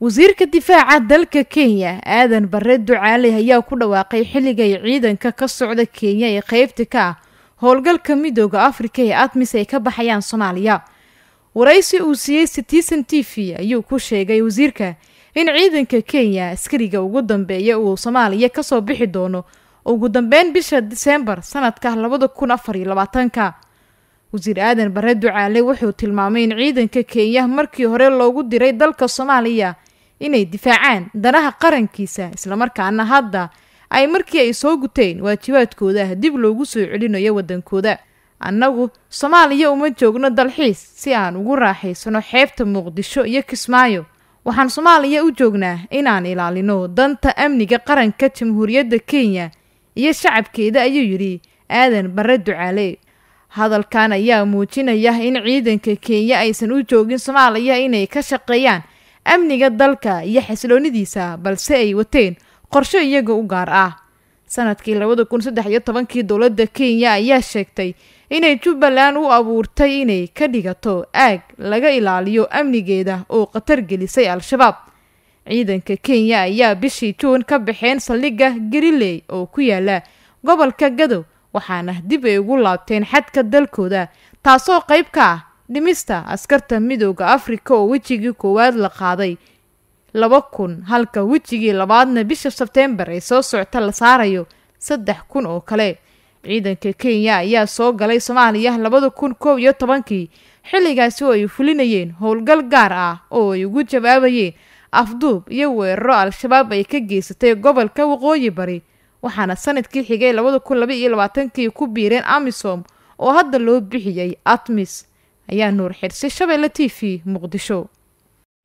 wasiirka difaaca dalka kenya aadan barre ducaale ayaa ku dhawaaqay xilligay ciidanka ka socda kenya ee qaybta ka ah howlgalka midooda afrika ee admis ay ka baxayaan soomaaliya waraysi uu siiyey citizen t v ayuu ku sheegay wasiirka in ciidanka kenya askariga ugu dambeeya uu soomaaliya kasoo bixi doono ugu dambeyn bisha diseembar sanadka labada kun afar iyo labaatanka wasiir aadan bare ducaale wuxuu tilmaamay in ciidanka kenya markii hore loogu diray dalka soomaaliya inay difaacaan danaha qarankiisa islamarkaana hadda ay markii ay soo guteen waajibaadkooda dib loogu soo celinayo waddankooda annagu soomaaliya uma joogno dalxiis si aan ugu raaxaysano xeebta muqdisho iyo kismaayo waxaan soomaaliya u joognaa inaan ilaalino danta amniga qaranka jamhuuriyadda kenya iyo shacabkeeda ayuu yidhi aadan barre ducaale hadalkan ayaa muujinaya in ciidanka kenya aysan u joogin soomaaliya inay ka shaqeeyaan amniga dalka iyo xasiloonidiisa balse ay wateen qorsho iyaga u gaar ah sanadkii labada kun saddex iyo tobankii dowladda kenya ayaa sheegtay inay jubbaland u abuurtay inay ka dhigato aag laga ilaaliyo amnigeeda oo khatar gelisay al-shabaab ciidanka kenya ayaa bishii juun ka baxeen saldhigga galiley oo ku yaalla gobolka gadow waxaana dib ay ugu laabteen xadka dalkooda taasoo qayb ka ah dhimista askarta midooda afrika oo wejigii koowaad la qaaday laba kun halka wejigii labaadna bisha sebteembar ee soo socta la saarayo saddex kun oo kale ciidanka kenya ayaa soo galay soomaaliya labada kun koob iyo tobankii xilligaasi oo ay fulinayeen howlgal gaar ah oo ay ugu jawaabayeen afduub iyo weeraro al-shabaab ay ka geysatay gobolka waqooyi bari waxaana sanadkii xigay labada kun laba iyo labaatankii ku biireen amisom oo hadda loo bixiyey atmis ayaa nuur xirsi shabeelle t v muqdisho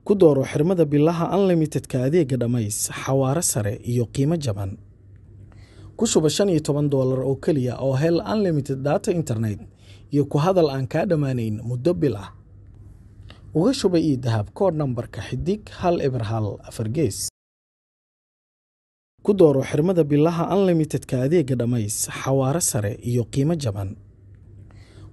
ku dooro xirmada bilaha unlimitedka adeega dhammays xawaare sare iyo qiimo jaban ku shuba shan iyo toban doolar oo keliya oo hel unlimited data internet iyo ku hadal aan kaa dhammaanayn muddo bil ah uga shuba iyo dahab koor nambarka xidig hal eber hal afar gees ku dooro xirmada bilaha unlimitedka adeega dhammays xawaare sare iyo qiimo jaban